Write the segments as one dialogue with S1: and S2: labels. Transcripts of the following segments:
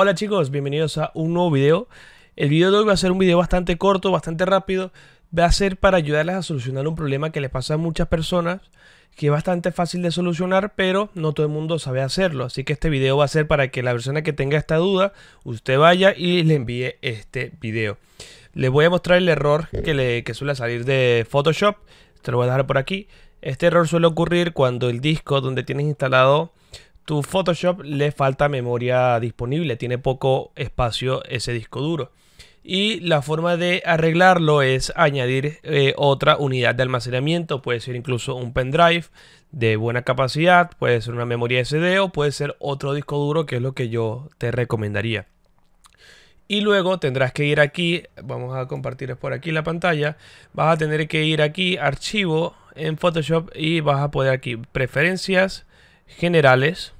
S1: Hola chicos, bienvenidos a un nuevo video. El video de hoy va a ser un video bastante corto, bastante rápido. Va a ser para ayudarles a solucionar un problema que les pasa a muchas personas, que es bastante fácil de solucionar, pero no todo el mundo sabe hacerlo. Así que este video va a ser para que la persona que tenga esta duda, usted vaya y le envíe este video. Les voy a mostrar el error que, suele salir de Photoshop. Te lo voy a dejar por aquí. Este error suele ocurrir cuando el disco donde tienes instalado tu Photoshop le falta memoria disponible, tiene poco espacio ese disco duro. Y la forma de arreglarlo es añadir eh, otra unidad de almacenamiento, puede ser incluso un pendrive de buena capacidad, puede ser una memoria SD o puede ser otro disco duro, que es lo que yo te recomendaría. Y luego tendrás que ir aquí, vamos a compartir por aquí la pantalla, vas a tener que ir aquí, archivo en Photoshop y vas a poder aquí, preferencias generales,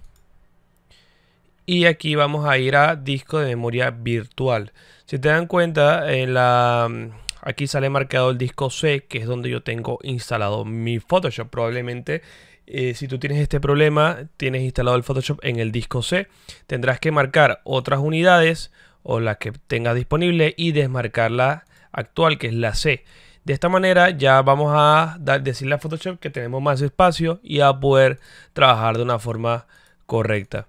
S1: y aquí vamos a ir a disco de memoria virtual. Si te dan cuenta, mm, aquí sale marcado el disco C, que es donde yo tengo instalado mi Photoshop. Probablemente, eh, si tú tienes este problema, tienes instalado el Photoshop en el disco C. Tendrás que marcar otras unidades o las que tengas disponible y desmarcar la actual, que es la C. De esta manera ya vamos a decirle a Photoshop que tenemos más espacio y a poder trabajar de una forma correcta.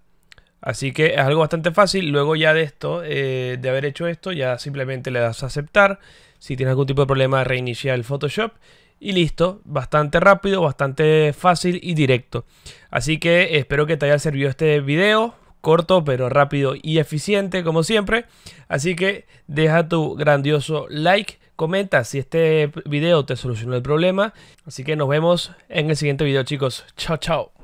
S1: Así que es algo bastante fácil. Luego ya de esto, eh, de haber hecho esto, ya simplemente le das a aceptar. Si tienes algún tipo de problema, reinicia el Photoshop. Y listo, bastante rápido, bastante fácil y directo. Así que espero que te haya servido este video. Corto, pero rápido y eficiente, como siempre. Así que deja tu grandioso like. Comenta si este video te solucionó el problema. Así que nos vemos en el siguiente video, chicos. Chao, chao.